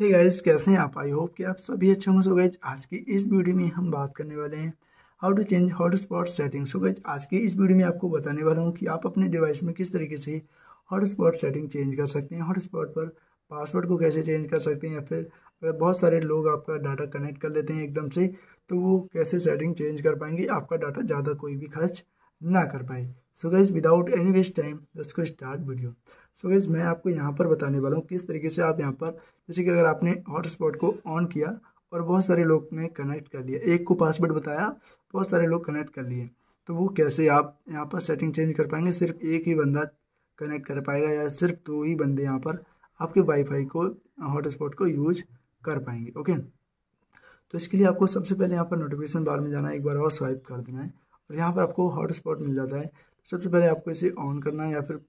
hey guys कैसे हैं आप आई होप कि आप सभी अच्छे होंगे सो गाइज आज की इस वीडियो में हम बात करने वाले हैं how to change hotspot setting so guys आज की इस वीडियो में आपको बताने वाला हूं कि आप अपने डिवाइस में किस तरीके से हॉटस्पॉट सेटिंग चेंज कर सकते हैं हॉटस्पॉट पर पासवर्ड को कैसे चेंज कर सकते हैं या फिर अगर बहुत सारे लोग आपका डाटा कनेक्ट कर लेते हैं एकदम से तो वो कैसे सेटिंग चेंज कर पाएंगे आपका डाटा ज़्यादा कोई भी खर्च ना कर पाए so guys without any waste time दस को स्टार्ट वीडियो सो गैस मैं आपको यहाँ पर बताने वाला हूँ किस तरीके से आप यहाँ पर जैसे कि अगर आपने हॉटस्पॉट को ऑन किया और बहुत सारे लोग ने कनेक्ट कर लिया एक को पासवर्ड बताया बहुत सारे लोग कनेक्ट कर लिए तो वो कैसे आप यहाँ पर सेटिंग चेंज कर पाएंगे सिर्फ एक ही बंदा कनेक्ट कर पाएगा या सिर्फ दो ही बंदे यहाँ पर आपके वाईफाई को हॉटस्पॉट को यूज कर पाएंगे ओके तो इसके लिए आपको सबसे पहले यहाँ पर नोटिफिकेशन बार में जाना है एक बार और स्वाइप कर देना है और यहाँ पर आपको हॉटस्पॉट मिल जाता है सबसे पहले आपको इसे ऑन करना है या फिर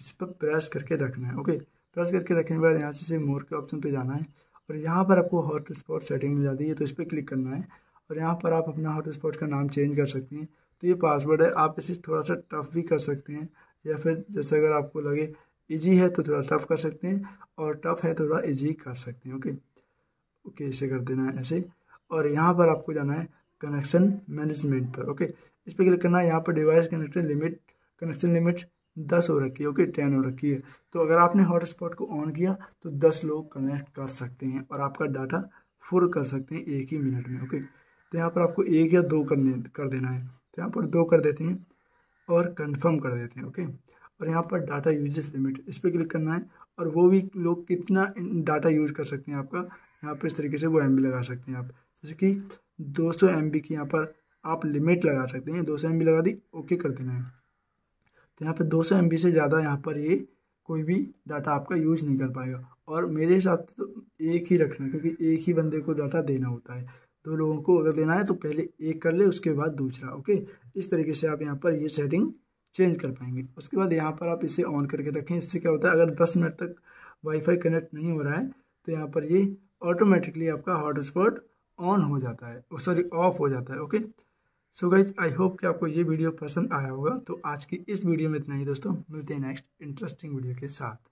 इस पर प्रेस करके रखना है ओके प्रेस करके रखने के बाद यहाँ से मोर के ऑप्शन पे जाना है और यहाँ पर आपको हॉट स्पॉट सेटिंग मिल जाती है तो इस पर क्लिक करना है और यहाँ पर आप अपना हॉट स्पॉट का नाम चेंज कर सकते हैं तो ये पासवर्ड है आप इसे थोड़ा सा टफ भी कर सकते हैं या फिर जैसे अगर आपको लगे ईजी है तो थोड़ा टफ कर सकते हैं और टफ है तो थोड़ा ईजी कर सकते हैं ओके ओके इसे कर देना है ऐसे और यहाँ पर आपको जाना है कनेक्शन मैनेजमेंट पर ओके इस पर क्लिक करना है यहाँ पर device connected limit connection limit दस हो रखी है ओके टेन हो रखी है तो अगर आपने हॉटस्पॉट को ऑन किया तो दस लोग कनेक्ट कर सकते हैं और आपका डाटा फुल कर सकते हैं एक ही मिनट में ओके तो यहाँ पर आपको एक या दो करने कर देना है तो यहाँ पर दो कर देते हैं और कंफर्म कर देते हैं ओके और यहाँ पर डाटा यूजेस लिमिट इस पर क्लिक करना है और वो भी लोग कितना डाटा यूज कर सकते हैं आपका यहाँ पर इस तरीके से वो एम लगा सकते हैं आप जैसे कि दो सौ की यहाँ पर आप लिमिट लगा सकते हैं दो सौ लगा दी ओके कर देना है तो यहाँ पे सौ एम से ज़्यादा यहाँ पर ये कोई भी डाटा आपका यूज़ नहीं कर पाएगा और मेरे हिसाब से तो एक ही रखना क्योंकि एक ही बंदे को डाटा देना होता है दो लोगों को अगर देना है तो पहले एक कर ले उसके बाद दूसरा ओके इस तरीके से आप यहाँ पर ये सेटिंग चेंज कर पाएंगे उसके बाद यहाँ पर आप इसे ऑन करके रखें इससे क्या होता है अगर दस मिनट तक वाईफाई कनेक्ट नहीं हो रहा है तो यहाँ पर ये ऑटोमेटिकली आपका हॉटस्पॉट ऑन हो जाता है सॉरी ऑफ हो जाता है okay so guys I hope कि आपको ये वीडियो पसंद आया होगा तो आज की इस वीडियो में इतना ही दोस्तों मिलते हैं नेक्स्ट इंटरेस्टिंग वीडियो के साथ